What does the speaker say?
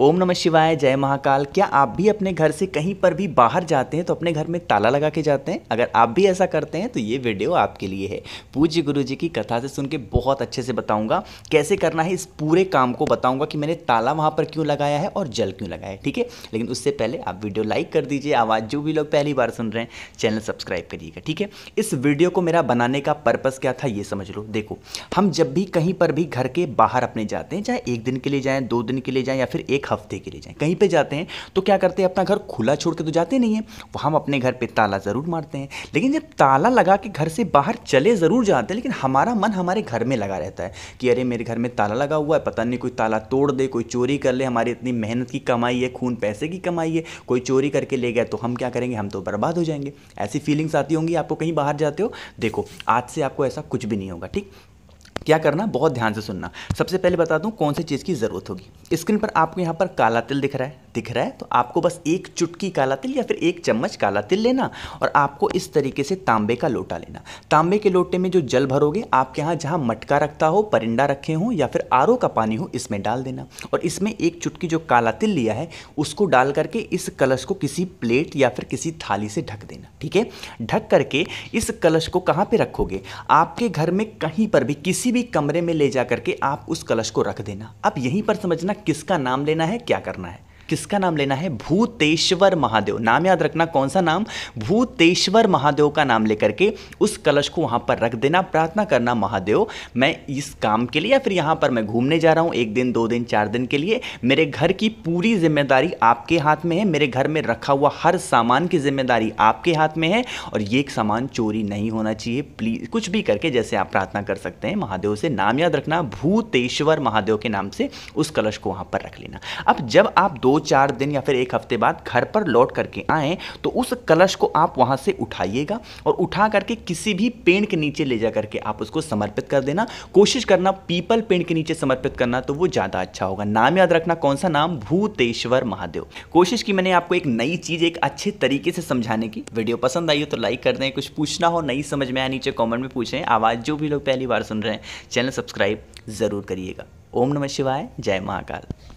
ओम नमः शिवाय जय महाकाल क्या आप भी अपने घर से कहीं पर भी बाहर जाते हैं तो अपने घर में ताला लगा के जाते हैं अगर आप भी ऐसा करते हैं तो ये वीडियो आपके लिए है पूज्य गुरु जी की कथा से सुन के बहुत अच्छे से बताऊंगा कैसे करना है इस पूरे काम को बताऊंगा कि मैंने ताला वहाँ पर क्यों लगाया है और जल क्यों लगाया है ठीक है लेकिन उससे पहले आप वीडियो लाइक कर दीजिए आवाज़ जो भी लोग पहली बार सुन रहे हैं चैनल सब्सक्राइब करिएगा ठीक है इस वीडियो को मेरा बनाने का पर्पज़ क्या था ये समझ लो देखो हम जब भी कहीं पर भी घर के बाहर अपने जाते हैं चाहे एक दिन के लिए जाएँ दो दिन के लिए जाएँ या फिर एक हफ्ते के लिए जाएं कहीं पर जाते हैं तो क्या करते हैं अपना घर खुला छोड़ के तो जाते नहीं हैं हम अपने घर पर ताला ज़रूर मारते हैं लेकिन जब ताला लगा के घर से बाहर चले ज़रूर जाते हैं लेकिन हमारा मन हमारे घर में लगा रहता है कि अरे मेरे घर में ताला लगा हुआ है पता नहीं कोई ताला तोड़ दे कोई चोरी कर ले हमारी इतनी मेहनत की कमाई है खून पैसे की कमाई है कोई चोरी करके ले गया तो हम क्या करेंगे हम तो बर्बाद हो जाएंगे ऐसी फीलिंग्स आती होंगी आपको तो कहीं बाहर जाते हो देखो आज से आपको ऐसा कुछ भी नहीं होगा ठीक क्या करना बहुत ध्यान से सुनना सबसे पहले बता दूं कौन सी चीज़ की ज़रूरत होगी स्क्रीन पर आपको यहाँ पर काला तिल दिख रहा है दिख रहा है तो आपको बस एक चुटकी काला तिल या फिर एक चम्मच काला तिल लेना और आपको इस तरीके से तांबे का लोटा लेना तांबे के लोटे में जो जल भरोगे आपके यहाँ जहाँ मटका रखता हो परिंडा रखे हों या फिर आर का पानी हो इसमें डाल देना और इसमें एक चुटकी जो काला तिल लिया है उसको डाल करके इस कलश को किसी प्लेट या फिर किसी थाली से ढक देना ठीक है ढक करके इस कलश को कहाँ पर रखोगे आपके घर में कहीं पर भी किसी भी कमरे में ले जा करके आप उस कलश को रख देना अब यहीं पर समझना किसका नाम लेना है क्या करना है किसका नाम लेना है भूतेश्वर महादेव नाम याद रखना कौन सा नाम भूतेश्वर महादेव का नाम लेकर के उस कलश को वहां पर रख देना प्रार्थना करना महादेव मैं इस काम के लिए या फिर यहां पर मैं घूमने जा रहा हूं एक दिन दो दिन चार दिन के लिए मेरे घर की पूरी जिम्मेदारी आपके हाथ में है मेरे घर में रखा हुआ हर सामान की जिम्मेदारी आपके हाथ में है और ये सामान चोरी नहीं होना चाहिए प्लीज़ कुछ भी करके जैसे आप प्रार्थना कर सकते हैं महादेव से नाम याद रखना भूतेश्वर महादेव के नाम से उस कलश को वहां पर रख लेना अब जब आप दो चार दिन या फिर एक हफ्ते बाद घर पर लौट करके आएँ तो उस कलश को आप वहाँ से उठाइएगा और उठा करके किसी भी पेड़ के नीचे ले जा करके आप उसको समर्पित कर देना कोशिश करना पीपल पेड़ के नीचे समर्पित करना तो वो ज़्यादा अच्छा होगा नाम याद रखना कौन सा नाम भूतेश्वर महादेव कोशिश की मैंने आपको एक नई चीज़ एक अच्छे तरीके से समझाने की वीडियो पसंद आई हो तो लाइक कर दें कुछ पूछना हो नहीं समझ में आया नीचे कॉमेंट में पूछें आवाज़ जो भी लोग पहली बार सुन रहे हैं चैनल सब्सक्राइब ज़रूर करिएगा ओम नमः शिवाय जय महाकाल